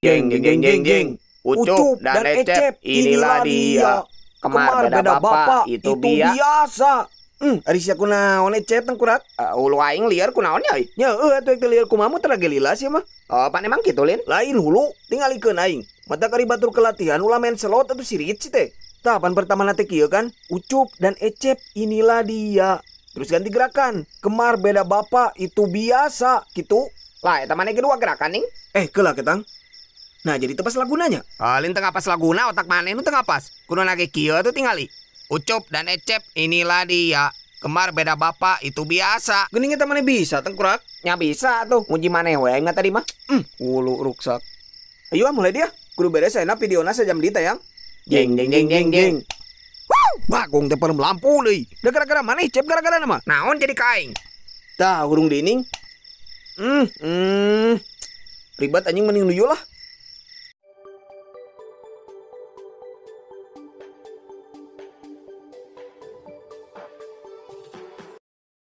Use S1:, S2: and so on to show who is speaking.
S1: Jeng jeng jeng jeng jeng. Ucup dan, dan Ecep, inilah dia. Kemar beda bapak, itu, itu biasa. Hmm, ari sia kunaon Ecep tang kurat? Uh, ulu aing liar kunaon ya? Ya, Nya euy atuh liar kumamu teh lila sih mah. Oh, pan emang kitu lin. Lain hulu tingalikeun aing. Mata kari batur kelatihan ulah main selot atuh sirit sih teh. Tahapan pertama nanti kieu kan, Ucup dan Ecep inilah dia. Terus ganti gerakan. Kemar beda bapak itu biasa gitu. Lah, eta maneh kedua gerakan nih. Eh, kelah ketang. Nah, jadi tepas lagunanya. Alin ah, tengah pas laguna, otak mana itu tengah pas. Kuno nage kio itu tingali. Ucup dan Ecep, inilah dia. Kemar beda bapak, itu biasa. Geningnya temannya bisa, tengkurak. Ya bisa tuh, muji mana ya, ingat tadi mah. Hmm, ulu ruksak. Ayo ah, mulai dia. Kudu beres enak nasa jam dita yang. Jeng jeng jeng jeng jeng. Wow, bagong teh perem lampu deui. gara-gara mana Ecep gara-gara nama? Naon jadi kain Tah, urung dining. Hmm, hmm. Ribet anjing mending nuyul lah.